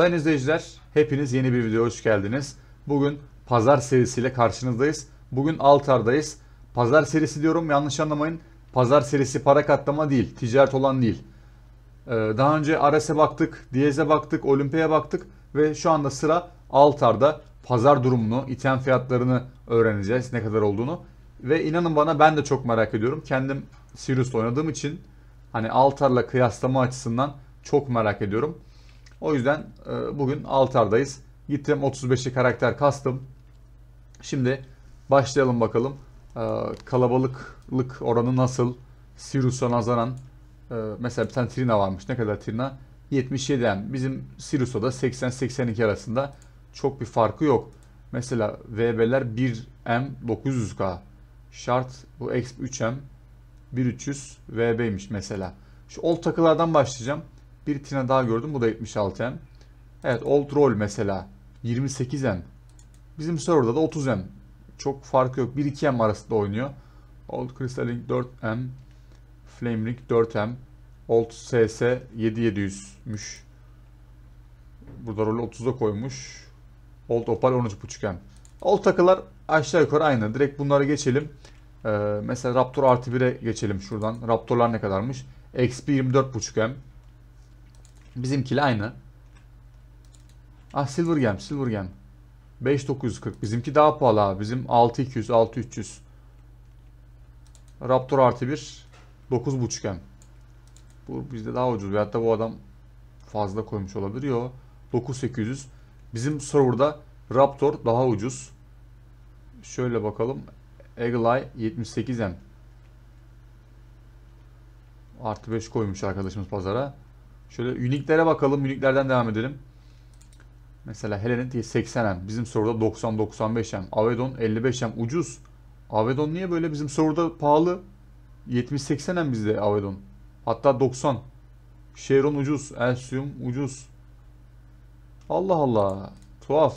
Sayın izleyiciler, hepiniz yeni bir videoya hoş geldiniz. Bugün pazar serisiyle karşınızdayız. Bugün Altar'dayız. Pazar serisi diyorum yanlış anlamayın. Pazar serisi para katlama değil, ticaret olan değil. Ee, daha önce Ares'e baktık, Diyez'e baktık, Olimpia'ya baktık ve şu anda sıra Altar'da pazar durumunu, item fiyatlarını öğreneceğiz ne kadar olduğunu. Ve inanın bana ben de çok merak ediyorum. Kendim Sirius'la oynadığım için hani Altar'la kıyaslama açısından çok merak ediyorum. O yüzden e, bugün altardayız. Gittim 35'i karakter kastım. Şimdi başlayalım bakalım. E, kalabalıklık oranı nasıl? Sirus'a nazaran e, mesela bir tane Trina varmış. Ne kadar Trina? 77 M. Bizim Sirus'a da 80-82 arasında çok bir farkı yok. Mesela VB'ler 1M 900K. Şart bu X3M 1300 VB'ymiş mesela. Şu old takılardan başlayacağım. Bir Tina daha gördüm. Bu da 76M. Evet Old Roll mesela 28M. Bizim serverda da 30M. Çok farkı yok. 1-2M arasında oynuyor. Old Crystal Ring 4M. Flame Ring 4M. Old SS 7700'müş. Burada rolü 30'a koymuş. Old Opal 13.5M. Old takılar aşağı yukarı aynı. Direkt bunlara geçelim. Ee, mesela Raptor artı 1'e geçelim şuradan. Raptorlar ne kadarmış? XP 24.5M. Bizimkiyle aynı. Ah silver gem, silver gem. 5940. Bizimki daha pahalı abi. Bizim 6200, 6300. Raptor artı 1. 9.5 gem. Bu bizde daha ucuz. Veyahut da bu adam fazla koymuş olabilir. Yo. 9800. Bizim serverda Raptor daha ucuz. Şöyle bakalım. Eagle Eye 78M. Artı 5 koymuş arkadaşımız pazara. Şöyle uniklere bakalım. Uniklerden devam edelim. Mesela Helenet 80M. Bizim soruda 90-95M. Avedon 55M. Ucuz. Avedon niye böyle? Bizim soruda pahalı. 70-80M bizde Avedon. Hatta 90. Chevron ucuz. Elsium ucuz. Allah Allah. Tuhaf.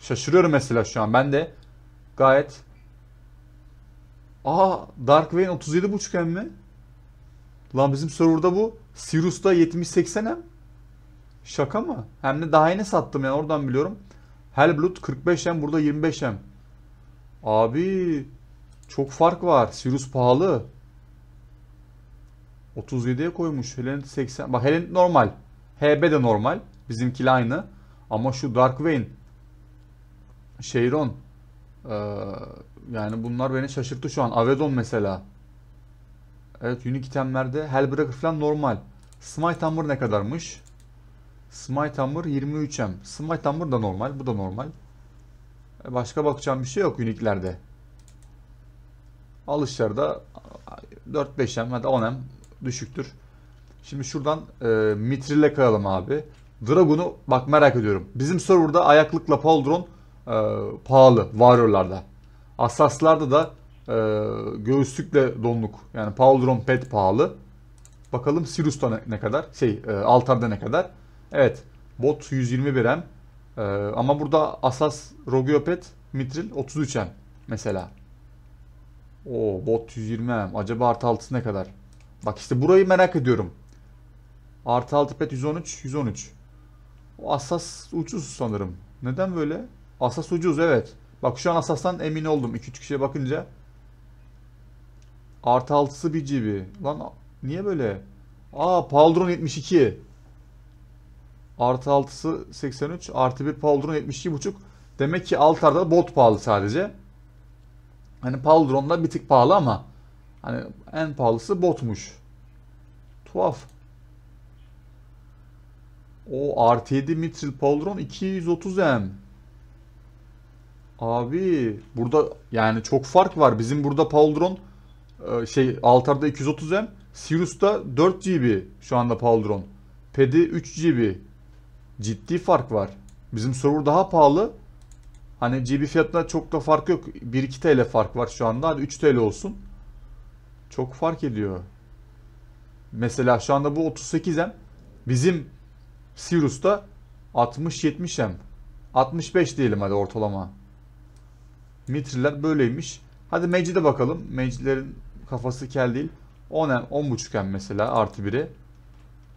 Şaşırıyorum mesela şu an. Ben de gayet Aa Dark Vein 37.5M mi? Lan bizim serverda bu Sirus'ta 70-80M. Şaka mı? Hem de daha yeni sattım yani oradan biliyorum. Hellblood 45M burada 25M. Abi çok fark var. Sirus pahalı. 37'ye koymuş. Helen 80. Bak Helen normal. HB de normal. Bizimkiyle aynı. Ama şu Dark Vein. Şeyron. Ee, yani bunlar beni şaşırttı şu an. Avedon mesela. Evet unique itemlerde Hellbreaker falan normal. Smite Hammer ne kadarmış? Smite Hammer 23M. Smite Hammer da normal. Bu da normal. E, başka bakacağım bir şey yok uniklerde. Alışlarda 4-5M hadi 10M düşüktür. Şimdi şuradan e, Mitril'e kayalım abi. Dragon'u bak merak ediyorum. Bizim serverda ayaklıkla Pauldron e, pahalı. Warrior'larda. Asaslarda da ee, göğüslükle donluk. Yani Pauldron pet pahalı. Bakalım Sirus'ta ne, ne kadar? Şey e, Altar'da ne kadar? Evet. Bot 121M. Ee, ama burada Asas Rogiopet Mitril 33M mesela. O bot 120M. Acaba artı altısı ne kadar? Bak işte burayı merak ediyorum. Artı altı pet 113, 113. O Asas ucuz sanırım. Neden böyle? Asas ucuz evet. Bak şu an Asas'tan emin oldum. 2-3 kişiye bakınca Artı altısı bir cibi. Lan niye böyle? Aa Pauldron 72. Artı altısı 83. Artı bir Pauldron buçuk Demek ki Altar'da bot pahalı sadece. Hani da bir tık pahalı ama hani en pahalısı botmuş. Tuhaf. O artı 7 Mitril Pauldron 230M. Abi burada yani çok fark var. Bizim burada Pauldron ee, şey Altar'da 230M, Sirius'ta 4 GB şu anda Pauldron. Pedi 3 GB. Ciddi fark var. Bizim server daha pahalı. Hani GB fiyatına çok da fark yok. 1-2 TL fark var şu anda. Hadi 3 TL olsun. Çok fark ediyor. Mesela şu anda bu 38M. Bizim Sirius'ta 60-70M. 65 diyelim hadi ortalama. Mitriler böyleymiş. Hadi Mage'e bakalım. Mage'lerin kafası kel değil. 10 en 10.5 en mesela artı biri,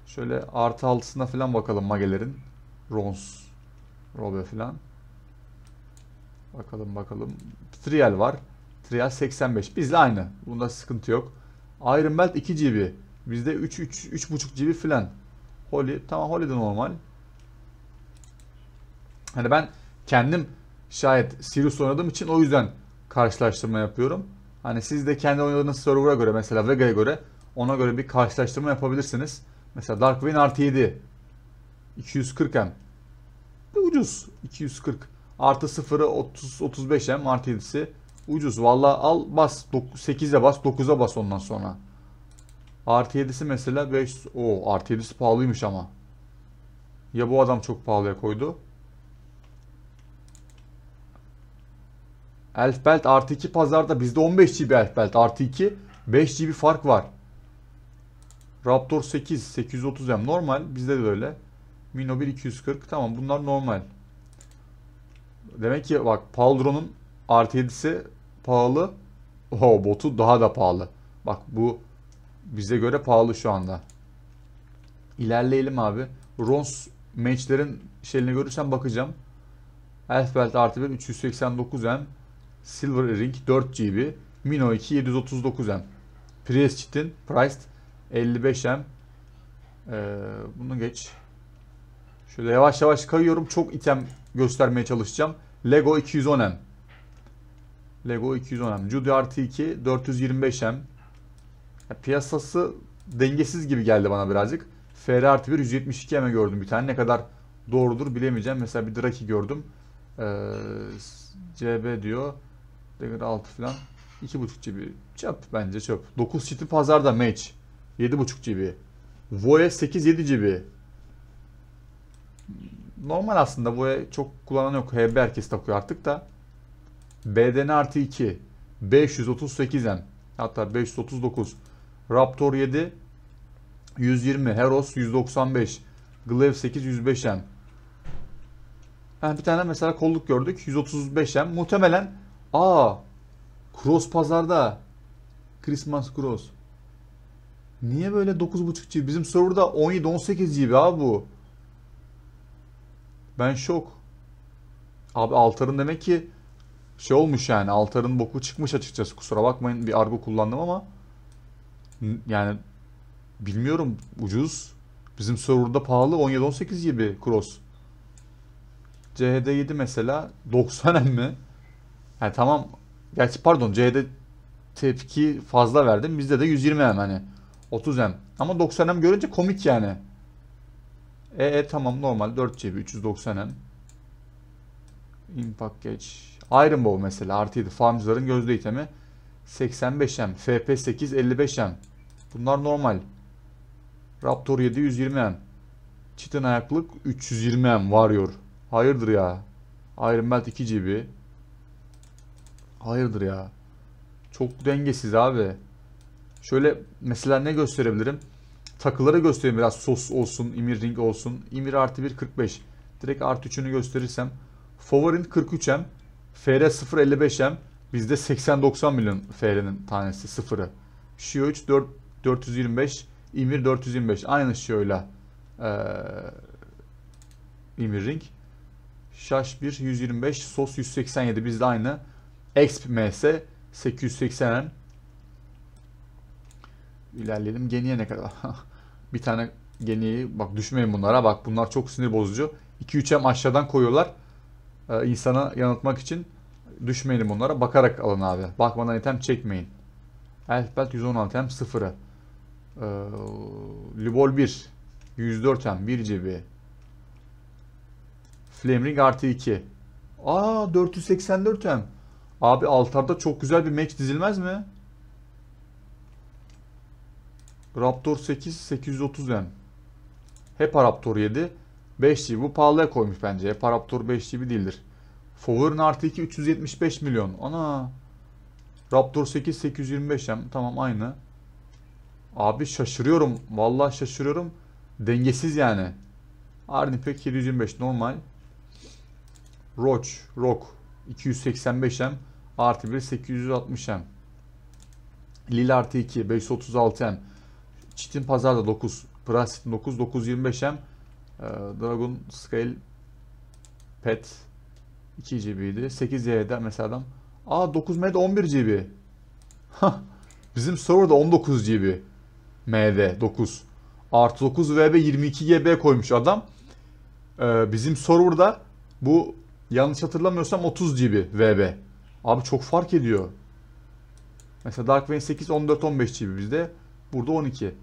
Şöyle artı altısına falan bakalım magelerin, Rons, Robe falan. Bakalım bakalım. Trial var. Trial 85. Bizle aynı. Bunda sıkıntı yok. Iron Belt 2 GB. Bizde 3 3 3.5 GB falan. Holy tamam Holy de normal. Hani ben kendim şayet Sirius oynadığım için o yüzden karşılaştırma yapıyorum. Hani siz de kendi oynadığınız server'a göre mesela Vega'ya göre ona göre bir karşılaştırma yapabilirsiniz. Mesela Darkwing RT7 240M ucuz 240 artı 0'ı 30 35M artı 7'si ucuz. Valla al bas 8'e bas 9'a bas ondan sonra. Artı 7'si mesela 5 o artı 7'si pahalıymış ama. Ya bu adam çok pahalıya koydu Elf belt artı 2 pazarda. Bizde 15 GB elf belt artı 2. 5 GB fark var. Raptor 8. 830M normal. Bizde de öyle. Mino 1 240. Tamam bunlar normal. Demek ki bak Paldron'un artı 7'si pahalı. O botu daha da pahalı. Bak bu bize göre pahalı şu anda. İlerleyelim abi. Rons maçların şeyine görürsem bakacağım. Elfbelt artı 1 389M. Silver Ring 4 GB Mino 2 739M Priest'in Priced 55M ee, bunu geç. Şöyle yavaş yavaş kayıyorum. Çok item göstermeye çalışacağım. Lego 210M. Lego 210M. Judy RT2 425M. Ya, piyasası dengesiz gibi geldi bana birazcık. FR RT1 172 m gördüm bir tane. Ne kadar doğrudur bilemeyeceğim. Mesela bir Draki gördüm. Ee, CB diyor. Dagger 6 falan. 2.5 GB. Çöp bence çöp. 9 çiti pazarda match. 7.5 GB. Voe 8-7 GB. Normal aslında Voe çok kullanan yok. HB herkes takıyor artık da. BDN artı 2. 538M. Hatta 539. Raptor 7. 120. Heros 195. Glaive 8 105M. Yani bir tane mesela kolluk gördük. 135M. Muhtemelen Aa. Cross pazarda. Christmas Cross. Niye böyle 9.5 GB? Bizim serverda 17-18 GB abi bu. Ben şok. Abi Altar'ın demek ki şey olmuş yani. Altar'ın boku çıkmış açıkçası. Kusura bakmayın bir argo kullandım ama. Yani bilmiyorum ucuz. Bizim serverda pahalı 17-18 gibi cross. CHD 7 mesela 90 mi? Yani tamam. Gerçi pardon C'de tepki fazla verdim. Bizde de 120 M hani. 30 M. Ama 90 M görünce komik yani. E, e tamam normal 4 cebi 390 M. Impact Gauge. Iron Bow mesela artıydı. Farmcıların gözde itemi. 85 M. FP8 55 M. Bunlar normal. Raptor 7 120 M. Çitin ayaklık 320 M varıyor. Hayırdır ya. Iron Belt 2 GB. Hayırdır ya. Çok dengesiz abi. Şöyle mesela ne gösterebilirim? Takıları göstereyim biraz. Sos olsun, imir ring olsun. İmir artı 1 45. Direkt artı 3'ünü gösterirsem. Favorin 43M. FR 0.55M. Bizde 80-90 milyon FR'nin tanesi sıfırı. Şio 3 4, 425. İmir 425. Aynı Şio'yla ee, İmir ring. Şaş 1 125. Sos 187. Bizde aynı. XPMS 880 ilerleyelim. Geniye ne kadar? bir tane geniyi bak düşmeyin bunlara. Bak bunlar çok sinir bozucu. 2-3M aşağıdan koyuyorlar. Ee, insana yanıltmak için düşmeyin bunlara. Bakarak alın abi. Bakmadan item çekmeyin. Elfbelt 116 hem 0'ı. Ee, Libol 1. 104 hem 1 cibi. Flamering artı 2. Aa 484 hem. Abi altarda çok güzel bir match dizilmez mi? Raptor 8 830M. Hepa Raptor 7. 5G bu pahalıya koymuş bence. Hepa Raptor 5GB değildir. Favorin artı 2 375 milyon. Ana. Raptor 8 825M. Tamam aynı. Abi şaşırıyorum. Vallahi şaşırıyorum. Dengesiz yani. Arnipek 725 normal. Roach, Rock 285M. Artı 1 860M. Lil artı 2 536M. Çitin pazarda 9. Prasit 9 925M. Ee, Dragon Scale Pet 2 GB'ydi. 8 GB'de mesela adam. Aa 9M'de 11 GB. Hah. Bizim serverda 19 GB. MD 9. Artı 9 VB 22 GB koymuş adam. Ee, bizim serverda bu yanlış hatırlamıyorsam 30 GB VB. Abi çok fark ediyor. Mesela Dark Vein 8, 14, 15 gibi bizde. Burada 12.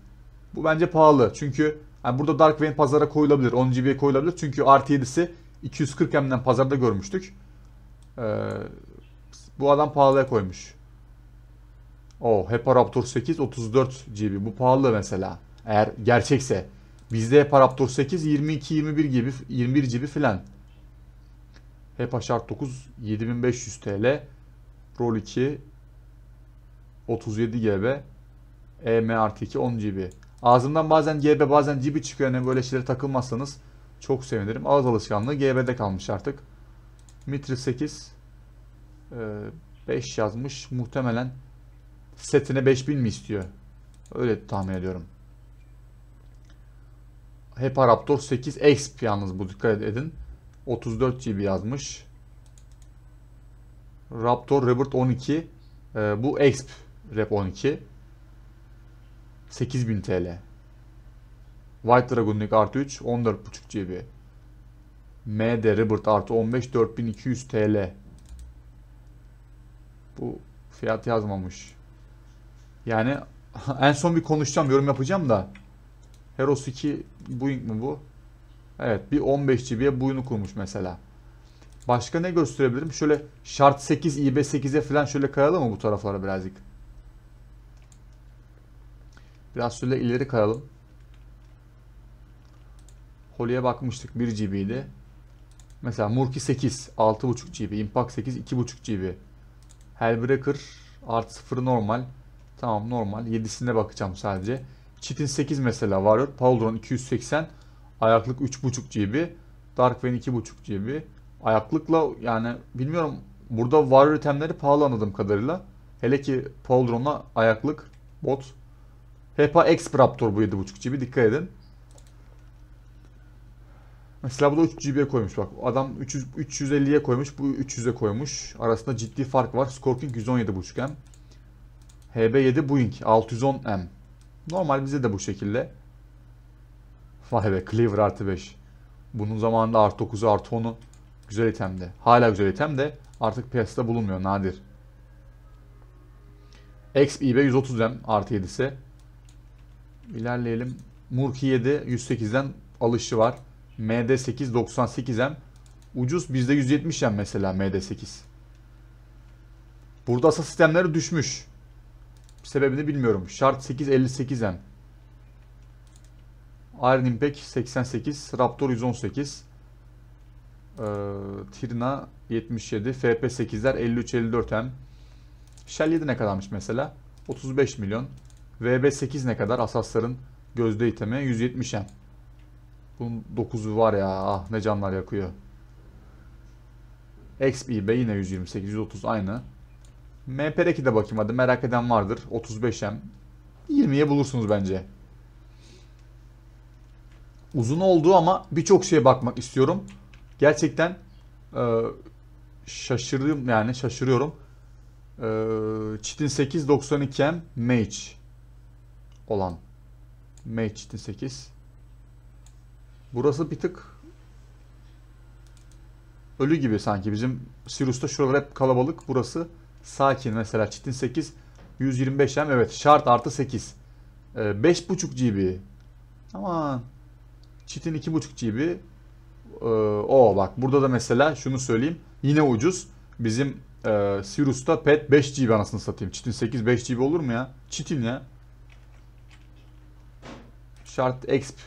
Bu bence pahalı. Çünkü yani burada Dark Vein pazara koyulabilir. 10 GB'ye koyulabilir. Çünkü RT7'si 240 M'den pazarda görmüştük. Ee, bu adam pahalıya koymuş. O Hepa Raptor 8 34 GB. Bu pahalı mesela. Eğer gerçekse. Bizde Hepa Raptor 8 22 21 gibi 21 GB filan. Hepa Shark 9 7500 TL. ROL 2 37 GB EM artı 2 10 GB. Ağzımdan bazen GB bazen GB çıkıyor. Yani böyle şeylere takılmazsanız çok sevinirim. Ağız alışkanlığı GB'de kalmış artık. Mitri 8 5 e, yazmış. Muhtemelen setine 5000 mi istiyor? Öyle tahmin ediyorum. Heparaptor 8 exp yalnız bu dikkat edin. 34 GB yazmış. Raptor Robert 12. E, bu Exp Rep 12. 8000 TL. White Dragon'lik artı 3. 14.5 GB. MD Robert artı 15. 4200 TL. Bu fiyat yazmamış. Yani en son bir konuşacağım, yorum yapacağım da. Heroes 2 Boeing mi bu? Evet bir 15 GB'ye Boeing'i kurmuş mesela. Başka ne gösterebilirim? Şöyle şart 8, IB 8'e falan şöyle kayalım mı bu taraflara birazcık? Biraz şöyle ileri kayalım. Holy'e bakmıştık 1 GB'ydi. Mesela Murki 8, 6.5 GB, Impact 8, 2.5 GB. Hellbreaker art 0 normal. Tamam normal. 7'sine bakacağım sadece. Chitin 8 mesela varıyor. Pauldron 280. Ayaklık 3.5 GB. Dark 2.5 GB ayaklıkla yani bilmiyorum burada var ritemleri pahalı anladığım kadarıyla. Hele ki Pauldron'la ayaklık bot. HEPA X Raptor bu 7.5 GB dikkat edin. Mesela bu da 3 GB'ye koymuş bak. Adam 300, 350'ye koymuş, bu 300'e koymuş. Arasında ciddi fark var. Scorking 117.5M. HB7 Boeing 610M. Normal bize de bu şekilde. Vay be Cleaver artı 5. Bunun zamanında artı 9'u artı 10'u Güzel itemdi. Hala güzel item de artık piyasada bulunmuyor nadir. XIB 130 m artı 7'si. İlerleyelim. Murki 7 108'den alışı var. MD 8 98 m. Ucuz bizde 170 m mesela MD 8. Burada asa sistemleri düşmüş. Sebebini bilmiyorum. Şart 8 58 m. Iron Impact 88, Raptor 118. Ee, Tirna 77. FP 8'ler 53-54 m Shell 7 ne kadarmış mesela? 35 milyon. VB 8 ne kadar? Asasların gözde itemi 170 m Bunun 9'u var ya. Ah ne canlar yakıyor. XBB yine 128, 130 aynı. MP'deki de bakayım hadi merak eden vardır. 35M. 20'ye bulursunuz bence. Uzun oldu ama birçok şeye bakmak istiyorum. Gerçekten e, şaşırıyorum yani şaşırıyorum. E, Çitin 8 92M Mage olan Mage Çitin 8. Burası bir tık ölü gibi sanki. Bizim Sirius'ta şuralar hep kalabalık. Burası sakin. Mesela Çitin 8 125M evet şart artı 8. E, 5.5 GB. Aman. Çitin 2.5 GB. Ee, o bak burada da mesela şunu söyleyeyim. Yine ucuz. Bizim e, Sirus'ta pet 5 GB anasını satayım. Çitin 8 5 GB olur mu ya? Çitin ya. Şart Exp e,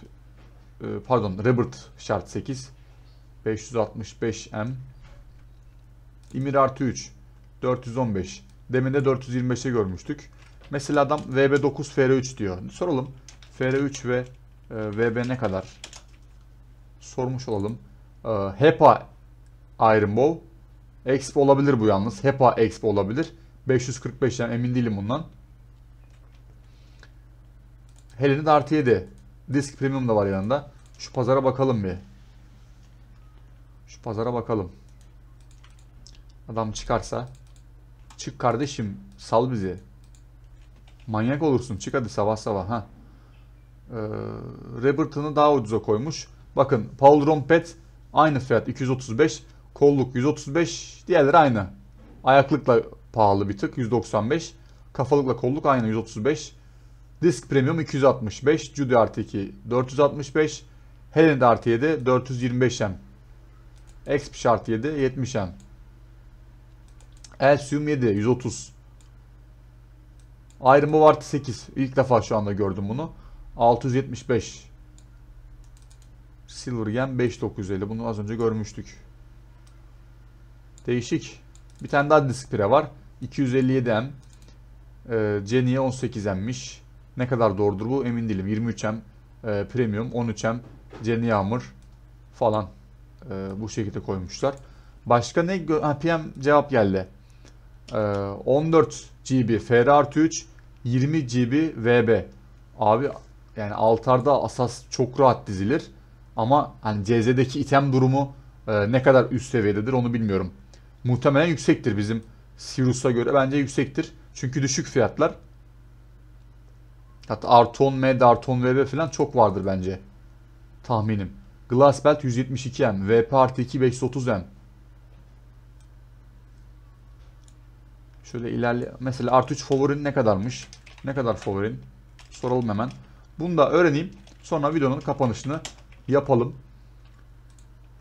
pardon Robert Şart 8 565M İmir artı 3 415 Demin de 425'e görmüştük. Mesela adam VB9 FR3 diyor. Soralım. FR3 ve e, VB ne kadar? sormuş olalım. Ee, HEPA Iron Bowl. Expo olabilir bu yalnız. HEPA Expo olabilir. 545'ten emin değilim bundan. Helen'in artı 7. Disk Premium da var yanında. Şu pazara bakalım bir. Şu pazara bakalım. Adam çıkarsa. Çık kardeşim. Sal bizi. Manyak olursun. Çık hadi sabah sabah. Ha. Ee, Robert'ını daha ucuza koymuş. Bakın Paul Rompet aynı fiyat 235. Kolluk 135. Diğerleri aynı. Ayaklıkla pahalı bir tık 195. Kafalıkla kolluk aynı 135. Disk Premium 265. Judy RT2 465. Helen RT7 425M. Expish RT7 70M. Elsium 7 130. Iron Move RT8. İlk defa şu anda gördüm bunu. 675. Silvergen 5950. Bunu az önce görmüştük. Değişik. Bir tane daha disk pire var. 257M. E, ee, Genie 18M'miş. Ne kadar doğrudur bu emin değilim. 23M e, Premium, 13M Genie Hammer falan e, bu şekilde koymuşlar. Başka ne? Ha, PM cevap geldi. E, ee, 14 GB FR artı 3 20 GB VB. Abi yani altarda asas çok rahat dizilir. Ama hani CZ'deki item durumu e, ne kadar üst seviyededir onu bilmiyorum. Muhtemelen yüksektir bizim Sirius'a göre bence yüksektir. Çünkü düşük fiyatlar. Hatta Arton M, Darton VB falan çok vardır bence. Tahminim. Glass Belt 172M, VP artı 2 530M. Şöyle ilerle. Mesela artı 3 favorin ne kadarmış? Ne kadar favorin? Soralım hemen. Bunu da öğreneyim. Sonra videonun kapanışını yapalım.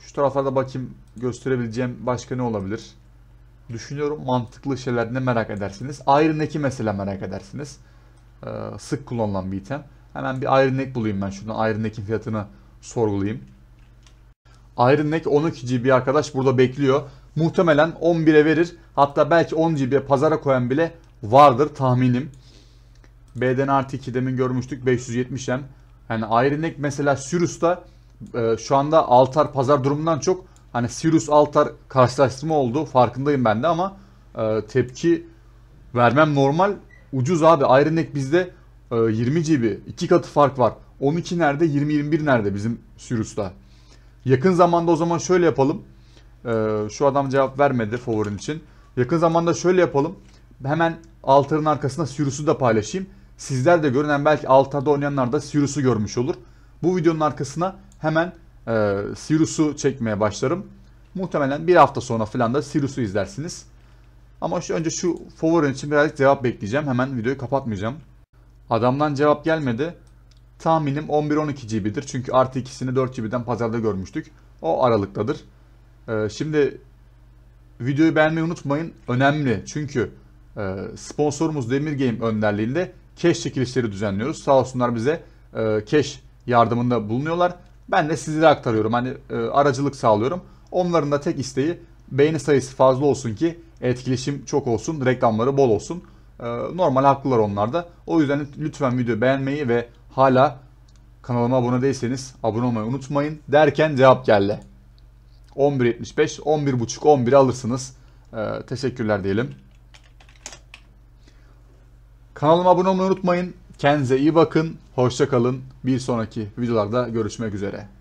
Şu taraflarda bakayım gösterebileceğim başka ne olabilir? Düşünüyorum mantıklı şeyler ne merak edersiniz. Iron Neck'i mesela merak edersiniz. Ee, sık kullanılan bir item. Hemen bir Iron Neck bulayım ben şuradan Iron Neck'in fiyatını sorgulayayım. Iron Neck 12 GB arkadaş burada bekliyor. Muhtemelen 11'e verir. Hatta belki 10 GB'ye pazara koyan bile vardır tahminim. B'den artı 2 demin görmüştük 570M. Yani Iron Neck mesela Syrus'ta e, şu anda Altar pazar durumundan çok hani Sirius Altar karşılaştırma oldu farkındayım ben de ama e, tepki vermem normal. Ucuz abi Iron bizde e, 20 GB iki katı fark var. 12 nerede 20-21 nerede bizim Sirius'ta. Yakın zamanda o zaman şöyle yapalım. E, şu adam cevap vermedi favorin için. Yakın zamanda şöyle yapalım. Hemen Altar'ın arkasına Sirius'u da paylaşayım. Sizler de görünen belki Altar'da oynayanlar da Sirius'u görmüş olur. Bu videonun arkasına hemen e, Sirius'u çekmeye başlarım. Muhtemelen bir hafta sonra falan da sirusu izlersiniz. Ama şu, önce şu favorin için birazcık cevap bekleyeceğim. Hemen videoyu kapatmayacağım. Adamdan cevap gelmedi. Tahminim 11-12 GB'dir. Çünkü artı ikisini 4 GB'den pazarda görmüştük. O aralıktadır. Ee, şimdi videoyu beğenmeyi unutmayın. Önemli. Çünkü e, sponsorumuz Demir Game önderliğinde cash çekilişleri düzenliyoruz. Sağ olsunlar bize e, cash yardımında bulunuyorlar. Ben de sizlere aktarıyorum. Hani e, aracılık sağlıyorum. Onların da tek isteği beğeni sayısı fazla olsun ki etkileşim çok olsun, reklamları bol olsun. E, normal haklılar onlar da. O yüzden lütfen video beğenmeyi ve hala kanalıma abone değilseniz abone olmayı unutmayın derken cevap geldi. 11.75, 11 buçuk, 11 alırsınız. E, teşekkürler diyelim. Kanalıma abone olmayı unutmayın. Kendinize iyi bakın. Hoşça kalın. Bir sonraki videolarda görüşmek üzere.